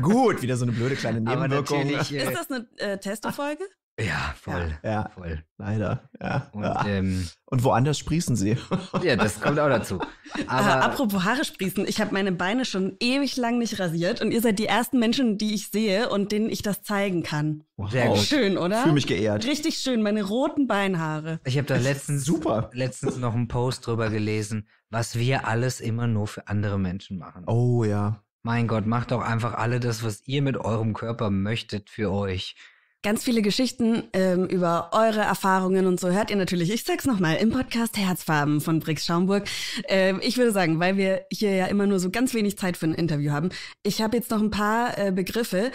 Gut, wieder so eine blöde kleine Nebenwirkung. Äh, ist das eine äh, Testerfolge? Ja, voll. Ja, ja, voll. Leider. Ja. Und, ja. Ähm, und woanders sprießen sie. ja, das kommt auch dazu. Aber äh, apropos Haare sprießen, ich habe meine Beine schon ewig lang nicht rasiert und ihr seid die ersten Menschen, die ich sehe und denen ich das zeigen kann. Wow. Sehr gut. Schön, oder? Fühle mich geehrt. Richtig schön, meine roten Beinhaare. Ich habe da letztens super letztens noch einen Post drüber gelesen, was wir alles immer nur für andere Menschen machen. Oh ja. Mein Gott, macht doch einfach alle das, was ihr mit eurem Körper möchtet für euch. Ganz viele Geschichten ähm, über eure Erfahrungen und so hört ihr natürlich, ich sag's nochmal, im Podcast Herzfarben von Brix Schaumburg. Ähm, ich würde sagen, weil wir hier ja immer nur so ganz wenig Zeit für ein Interview haben, ich habe jetzt noch ein paar äh, Begriffe,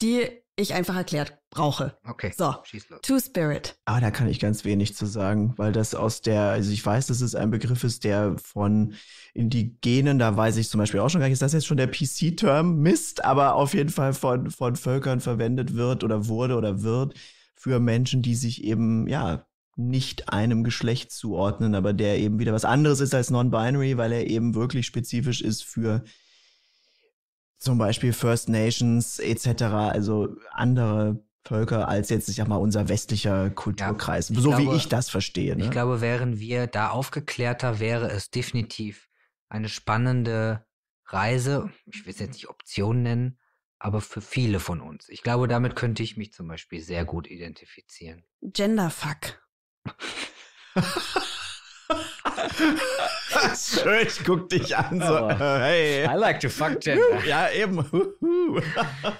die ich einfach erklärt brauche. Okay. So, Two Spirit. Ah, da kann ich ganz wenig zu sagen, weil das aus der, also ich weiß, dass es ein Begriff ist, der von Indigenen, da weiß ich zum Beispiel auch schon gar nicht, ist das jetzt schon der PC-Term Mist, aber auf jeden Fall von, von Völkern verwendet wird oder wurde oder wird für Menschen, die sich eben, ja, nicht einem Geschlecht zuordnen, aber der eben wieder was anderes ist als Non-Binary, weil er eben wirklich spezifisch ist für äh, zum Beispiel First Nations etc., also andere Völker als jetzt, ich sag mal, unser westlicher Kulturkreis, ja, so glaube, wie ich das verstehe. Ne? Ich glaube, wären wir da aufgeklärter, wäre es definitiv eine spannende Reise. Ich will es jetzt nicht Option nennen, aber für viele von uns. Ich glaube, damit könnte ich mich zum Beispiel sehr gut identifizieren. Genderfuck. Schön, ich guck dich an. So, hey. I like to fuck Gender. Ja, eben.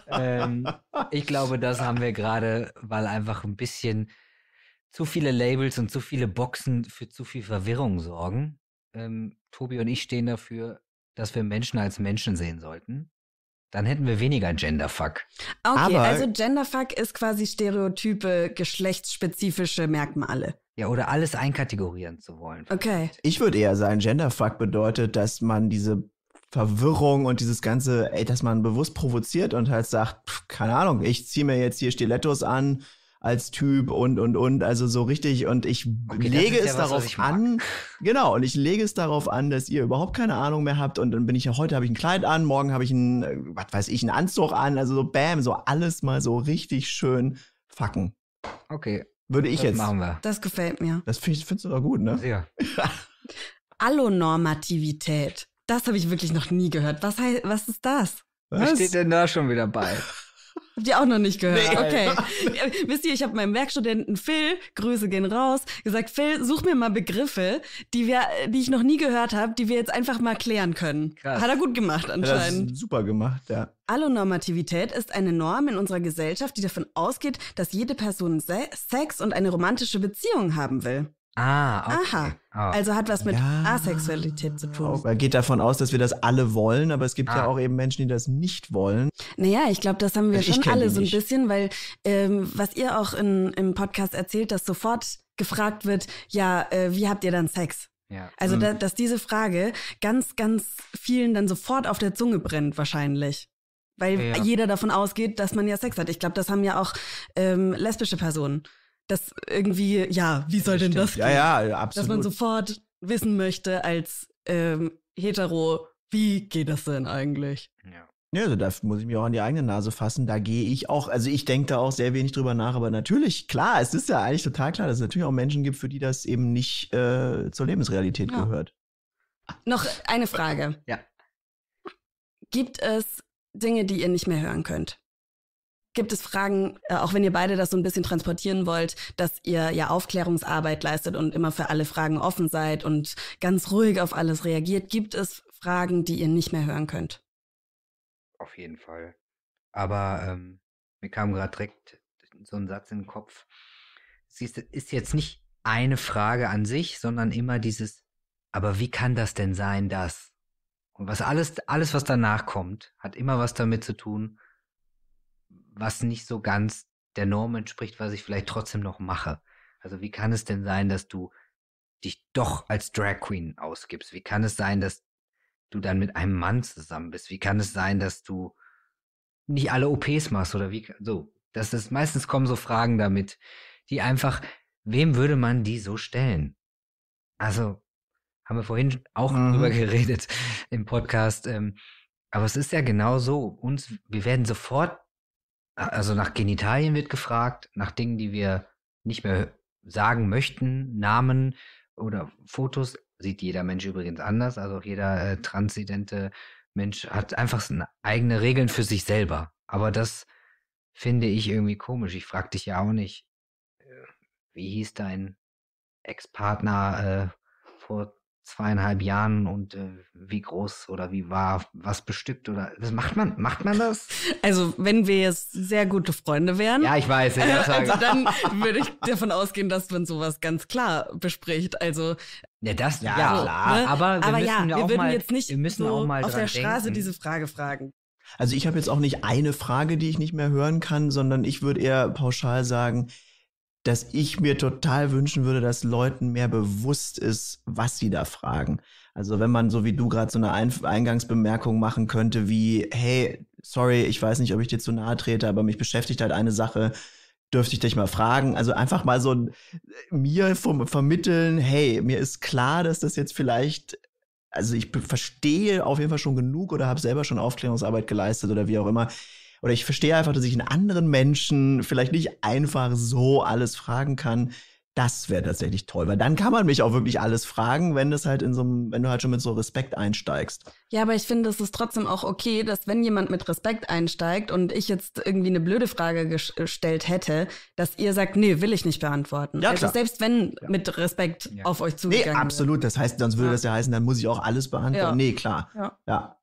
ähm, ich glaube, das haben wir gerade, weil einfach ein bisschen zu viele Labels und zu viele Boxen für zu viel Verwirrung sorgen. Ähm, Tobi und ich stehen dafür, dass wir Menschen als Menschen sehen sollten. Dann hätten wir weniger Genderfuck. Okay, Aber also Genderfuck ist quasi stereotype, geschlechtsspezifische Merkmale. Ja, oder alles einkategorieren zu wollen. Okay. Ich würde eher sagen, Genderfuck bedeutet, dass man diese Verwirrung und dieses ganze, ey, dass man bewusst provoziert und halt sagt, pff, keine Ahnung, ich ziehe mir jetzt hier Stilettos an als Typ und und und also so richtig und ich okay, lege ja es was, darauf an genau und ich lege es darauf an, dass ihr überhaupt keine Ahnung mehr habt und dann bin ich ja heute habe ich ein Kleid an, morgen habe ich ein äh, was weiß ich einen Anzug an, also so bam, so alles mal so richtig schön fucken. Okay, würde ich das jetzt. Machen wir. Das gefällt mir. Das find, findest du doch gut, ne? Ja. Allonormativität. Das habe ich wirklich noch nie gehört. Was, heißt, was ist das? Was? was steht denn da schon wieder bei? Habt ihr auch noch nicht gehört? Nee. Okay. Wisst ihr, ich habe meinem Werkstudenten Phil, Grüße gehen raus, gesagt, Phil, such mir mal Begriffe, die wir, die ich noch nie gehört habe, die wir jetzt einfach mal klären können. Krass. Hat er gut gemacht anscheinend. super gemacht, ja. Allonormativität ist eine Norm in unserer Gesellschaft, die davon ausgeht, dass jede Person Sex und eine romantische Beziehung haben will. Ah, okay. Aha. Ah. Also hat was mit ja. Asexualität zu tun. Man geht davon aus, dass wir das alle wollen, aber es gibt ah. ja auch eben Menschen, die das nicht wollen. Naja, ich glaube, das haben wir äh, ich schon alle so ein bisschen, weil ähm, was ihr auch in, im Podcast erzählt, dass sofort gefragt wird, ja, äh, wie habt ihr dann Sex? Ja. Also, mhm. da, dass diese Frage ganz, ganz vielen dann sofort auf der Zunge brennt, wahrscheinlich weil ja. jeder davon ausgeht, dass man ja Sex hat. Ich glaube, das haben ja auch ähm, lesbische Personen das irgendwie, ja, wie soll das denn das gehen? Ja, ja, absolut. Dass man sofort wissen möchte als ähm, hetero, wie geht das denn eigentlich? Ja. Ja, also da muss ich mich auch an die eigene Nase fassen. Da gehe ich auch, also ich denke da auch sehr wenig drüber nach, aber natürlich, klar, es ist ja eigentlich total klar, dass es natürlich auch Menschen gibt, für die das eben nicht äh, zur Lebensrealität ja. gehört. Noch eine Frage. Ja. Gibt es Dinge, die ihr nicht mehr hören könnt? Gibt es Fragen, äh, auch wenn ihr beide das so ein bisschen transportieren wollt, dass ihr ja Aufklärungsarbeit leistet und immer für alle Fragen offen seid und ganz ruhig auf alles reagiert? Gibt es Fragen, die ihr nicht mehr hören könnt? Auf jeden Fall. Aber ähm, mir kam gerade direkt so ein Satz in den Kopf. Siehst du, ist jetzt nicht eine Frage an sich, sondern immer dieses, aber wie kann das denn sein, dass? Und was alles, alles, was danach kommt, hat immer was damit zu tun, was nicht so ganz der Norm entspricht, was ich vielleicht trotzdem noch mache. Also wie kann es denn sein, dass du dich doch als Drag Queen ausgibst? Wie kann es sein, dass du dann mit einem Mann zusammen bist? Wie kann es sein, dass du nicht alle OPs machst oder wie so? Das ist meistens kommen so Fragen damit, die einfach, wem würde man die so stellen? Also haben wir vorhin auch mhm. drüber geredet im Podcast. Ähm, aber es ist ja genau so. Uns, wir werden sofort also nach Genitalien wird gefragt, nach Dingen, die wir nicht mehr sagen möchten, Namen oder Fotos. Sieht jeder Mensch übrigens anders. Also auch jeder äh, transidente Mensch hat einfach seine eigene Regeln für sich selber. Aber das finde ich irgendwie komisch. Ich frage dich ja auch nicht, äh, wie hieß dein Ex-Partner äh, vor zweieinhalb Jahren und äh, wie groß oder wie war was bestückt oder das macht man macht man das? Also wenn wir jetzt sehr gute Freunde wären. Ja, ich weiß. Ja, also dann würde ich davon ausgehen, dass man sowas ganz klar bespricht. Also ja, das ja, ja klar. Ne? Aber wir aber müssen ja, wir auch würden mal, jetzt nicht wir müssen so auch mal auf der Straße denken. diese Frage fragen. Also ich habe jetzt auch nicht eine Frage, die ich nicht mehr hören kann, sondern ich würde eher pauschal sagen, dass ich mir total wünschen würde, dass Leuten mehr bewusst ist, was sie da fragen. Also wenn man so wie du gerade so eine Ein Eingangsbemerkung machen könnte, wie, hey, sorry, ich weiß nicht, ob ich dir zu nahe trete, aber mich beschäftigt halt eine Sache, dürfte ich dich mal fragen. Also einfach mal so mir vom, vermitteln, hey, mir ist klar, dass das jetzt vielleicht, also ich verstehe auf jeden Fall schon genug oder habe selber schon Aufklärungsarbeit geleistet oder wie auch immer oder ich verstehe einfach, dass ich einen anderen Menschen vielleicht nicht einfach so alles fragen kann. Das wäre tatsächlich toll, weil dann kann man mich auch wirklich alles fragen, wenn das halt in so einem, wenn du halt schon mit so Respekt einsteigst. Ja, aber ich finde, es ist trotzdem auch okay, dass wenn jemand mit Respekt einsteigt und ich jetzt irgendwie eine blöde Frage äh, gestellt hätte, dass ihr sagt, nee, will ich nicht beantworten. Ja, also selbst wenn ja. mit Respekt ja. auf euch zugegangen Nee, absolut. Wird. Das heißt, sonst würde das ja heißen, dann muss ich auch alles beantworten. Ja. Nee, klar. Ja. ja.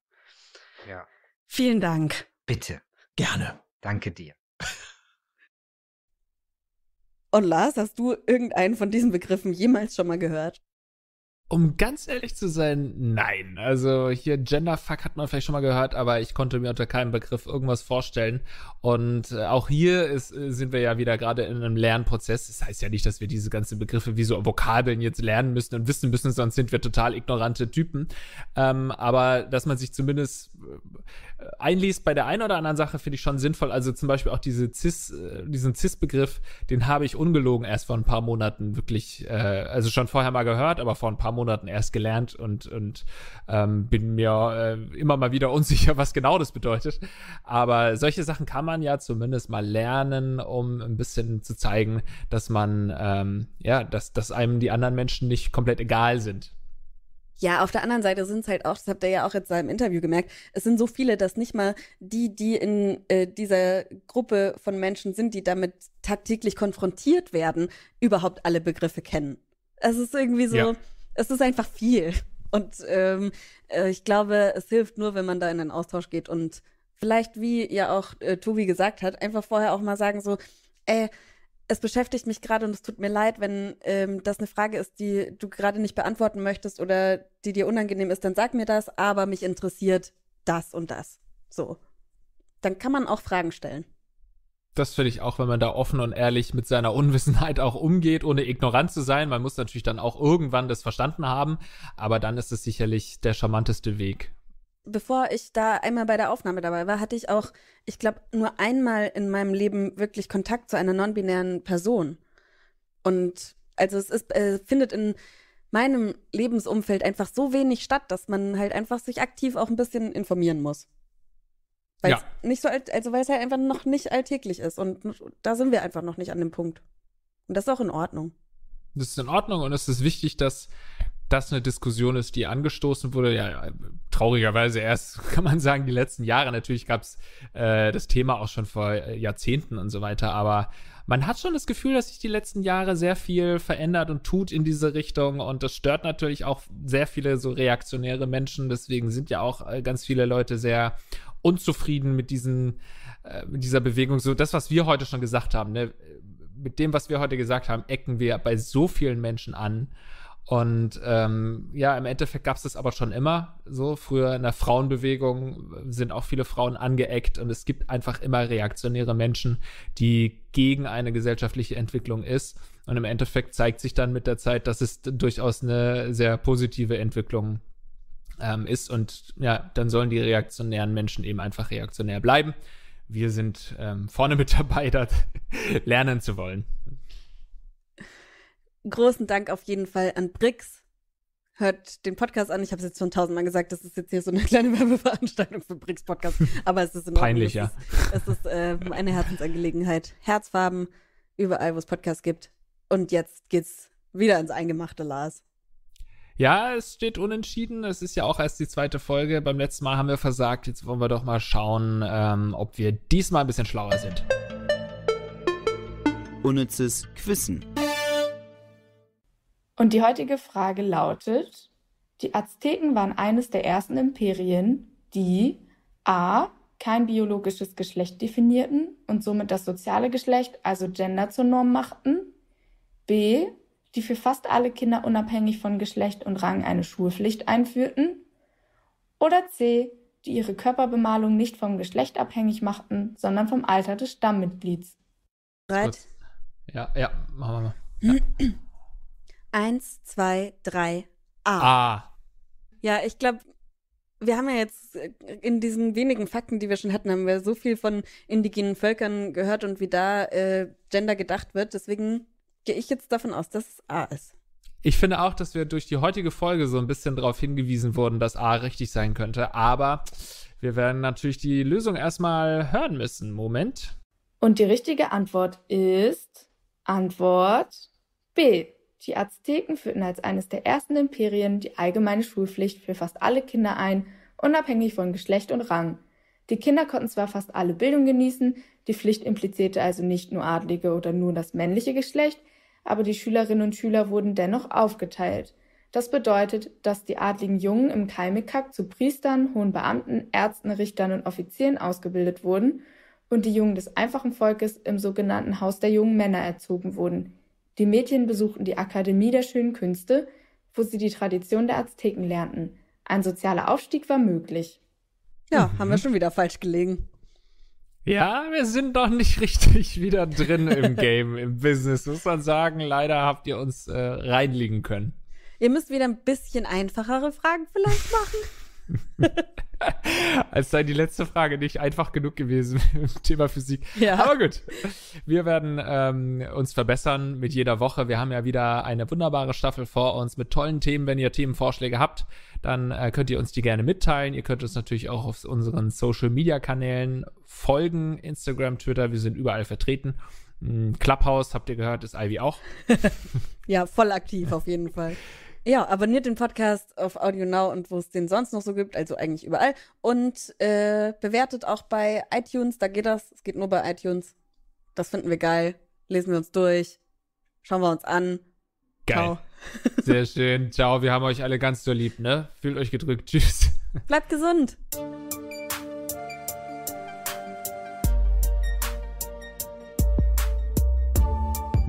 Vielen Dank. Bitte. Gerne. Danke dir. Und Lars, hast du irgendeinen von diesen Begriffen jemals schon mal gehört? Um ganz ehrlich zu sein, nein. Also hier Genderfuck hat man vielleicht schon mal gehört, aber ich konnte mir unter keinem Begriff irgendwas vorstellen. Und äh, auch hier ist, äh, sind wir ja wieder gerade in einem Lernprozess. Das heißt ja nicht, dass wir diese ganzen Begriffe wie so Vokabeln jetzt lernen müssen und wissen müssen, sonst sind wir total ignorante Typen. Ähm, aber dass man sich zumindest äh, einliest bei der einen oder anderen Sache, finde ich schon sinnvoll. Also zum Beispiel auch diese CIS, äh, diesen CIS-Begriff, den habe ich ungelogen erst vor ein paar Monaten wirklich, äh, also schon vorher mal gehört, aber vor ein paar Monaten erst gelernt und, und ähm, bin mir äh, immer mal wieder unsicher, was genau das bedeutet. Aber solche Sachen kann man ja zumindest mal lernen, um ein bisschen zu zeigen, dass man, ähm, ja, dass, dass einem die anderen Menschen nicht komplett egal sind. Ja, auf der anderen Seite sind es halt auch, das habt ihr ja auch jetzt im Interview gemerkt, es sind so viele, dass nicht mal die, die in äh, dieser Gruppe von Menschen sind, die damit tagtäglich konfrontiert werden, überhaupt alle Begriffe kennen. Es ist irgendwie so, ja. es ist einfach viel. Und ähm, äh, ich glaube, es hilft nur, wenn man da in den Austausch geht und vielleicht, wie ja auch äh, Tobi gesagt hat, einfach vorher auch mal sagen so, ey, äh, es beschäftigt mich gerade und es tut mir leid, wenn ähm, das eine Frage ist, die du gerade nicht beantworten möchtest oder die dir unangenehm ist, dann sag mir das, aber mich interessiert das und das. So. Dann kann man auch Fragen stellen. Das finde ich auch, wenn man da offen und ehrlich mit seiner Unwissenheit auch umgeht, ohne ignorant zu sein. Man muss natürlich dann auch irgendwann das verstanden haben, aber dann ist es sicherlich der charmanteste Weg, bevor ich da einmal bei der Aufnahme dabei war, hatte ich auch, ich glaube, nur einmal in meinem Leben wirklich Kontakt zu einer non-binären Person. Und also es ist, äh, findet in meinem Lebensumfeld einfach so wenig statt, dass man halt einfach sich aktiv auch ein bisschen informieren muss. Weil ja. nicht so alt, also weil es halt einfach noch nicht alltäglich ist und da sind wir einfach noch nicht an dem Punkt. Und das ist auch in Ordnung. Das ist in Ordnung und es ist wichtig, dass das eine Diskussion ist, die angestoßen wurde. Ja, traurigerweise erst, kann man sagen, die letzten Jahre. Natürlich gab es äh, das Thema auch schon vor äh, Jahrzehnten und so weiter, aber man hat schon das Gefühl, dass sich die letzten Jahre sehr viel verändert und tut in diese Richtung und das stört natürlich auch sehr viele so reaktionäre Menschen. Deswegen sind ja auch äh, ganz viele Leute sehr unzufrieden mit diesen, äh, mit dieser Bewegung. So das, was wir heute schon gesagt haben, ne? mit dem, was wir heute gesagt haben, ecken wir bei so vielen Menschen an und ähm, ja, im Endeffekt gab es das aber schon immer so. Früher in der Frauenbewegung sind auch viele Frauen angeeckt und es gibt einfach immer reaktionäre Menschen, die gegen eine gesellschaftliche Entwicklung ist. Und im Endeffekt zeigt sich dann mit der Zeit, dass es durchaus eine sehr positive Entwicklung ähm, ist. Und ja, dann sollen die reaktionären Menschen eben einfach reaktionär bleiben. Wir sind ähm, vorne mit dabei, das lernen zu wollen großen Dank auf jeden Fall an Brix. Hört den Podcast an. Ich habe es jetzt schon tausendmal gesagt, das ist jetzt hier so eine kleine Werbeveranstaltung für Brix Podcast. Aber es ist in Peinlich, ja. Es ist, äh, eine Herzensangelegenheit. Herzfarben, überall, wo es Podcasts gibt. Und jetzt geht's wieder ins eingemachte Lars. Ja, es steht unentschieden. Es ist ja auch erst die zweite Folge. Beim letzten Mal haben wir versagt. Jetzt wollen wir doch mal schauen, ähm, ob wir diesmal ein bisschen schlauer sind. Unnützes Quissen. Und die heutige Frage lautet, die Azteken waren eines der ersten Imperien, die a. kein biologisches Geschlecht definierten und somit das soziale Geschlecht, also Gender, zur Norm machten, b. die für fast alle Kinder unabhängig von Geschlecht und Rang eine Schulpflicht einführten, oder c. die ihre Körperbemalung nicht vom Geschlecht abhängig machten, sondern vom Alter des Stammmitglieds. Bereit? Ja, ja, machen wir mal. Ja. Eins, zwei, drei, A. A. Ja, ich glaube, wir haben ja jetzt äh, in diesen wenigen Fakten, die wir schon hatten, haben wir so viel von indigenen Völkern gehört und wie da äh, Gender gedacht wird. Deswegen gehe ich jetzt davon aus, dass es A ist. Ich finde auch, dass wir durch die heutige Folge so ein bisschen darauf hingewiesen wurden, dass A richtig sein könnte. Aber wir werden natürlich die Lösung erstmal hören müssen. Moment. Und die richtige Antwort ist Antwort B. Die Azteken führten als eines der ersten Imperien die allgemeine Schulpflicht für fast alle Kinder ein, unabhängig von Geschlecht und Rang. Die Kinder konnten zwar fast alle Bildung genießen, die Pflicht implizierte also nicht nur Adlige oder nur das männliche Geschlecht, aber die Schülerinnen und Schüler wurden dennoch aufgeteilt. Das bedeutet, dass die adligen Jungen im Kalmikak zu Priestern, hohen Beamten, Ärzten, Richtern und Offizieren ausgebildet wurden und die Jungen des einfachen Volkes im sogenannten Haus der jungen Männer erzogen wurden. Die Mädchen besuchten die Akademie der schönen Künste, wo sie die Tradition der Azteken lernten. Ein sozialer Aufstieg war möglich. Ja, mhm. haben wir schon wieder falsch gelegen. Ja, wir sind doch nicht richtig wieder drin im Game, im Business, muss man sagen. Leider habt ihr uns äh, reinlegen können. Ihr müsst wieder ein bisschen einfachere Fragen vielleicht machen. Als sei die letzte Frage nicht einfach genug gewesen im Thema Physik. Ja. Aber gut, wir werden ähm, uns verbessern mit jeder Woche. Wir haben ja wieder eine wunderbare Staffel vor uns mit tollen Themen. Wenn ihr Themenvorschläge habt, dann äh, könnt ihr uns die gerne mitteilen. Ihr könnt uns natürlich auch auf unseren Social-Media-Kanälen folgen. Instagram, Twitter, wir sind überall vertreten. Hm, Clubhouse, habt ihr gehört, ist Ivy auch. ja, voll aktiv auf jeden Fall. Ja, abonniert den Podcast auf Audio Now und wo es den sonst noch so gibt, also eigentlich überall. Und äh, bewertet auch bei iTunes, da geht das. Es geht nur bei iTunes. Das finden wir geil. Lesen wir uns durch. Schauen wir uns an. Geil. Ciao. Sehr schön. Ciao. Wir haben euch alle ganz so lieb, ne? Fühlt euch gedrückt. Tschüss. Bleibt gesund.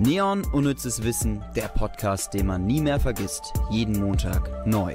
Neon Unnützes Wissen, der Podcast, den man nie mehr vergisst, jeden Montag neu.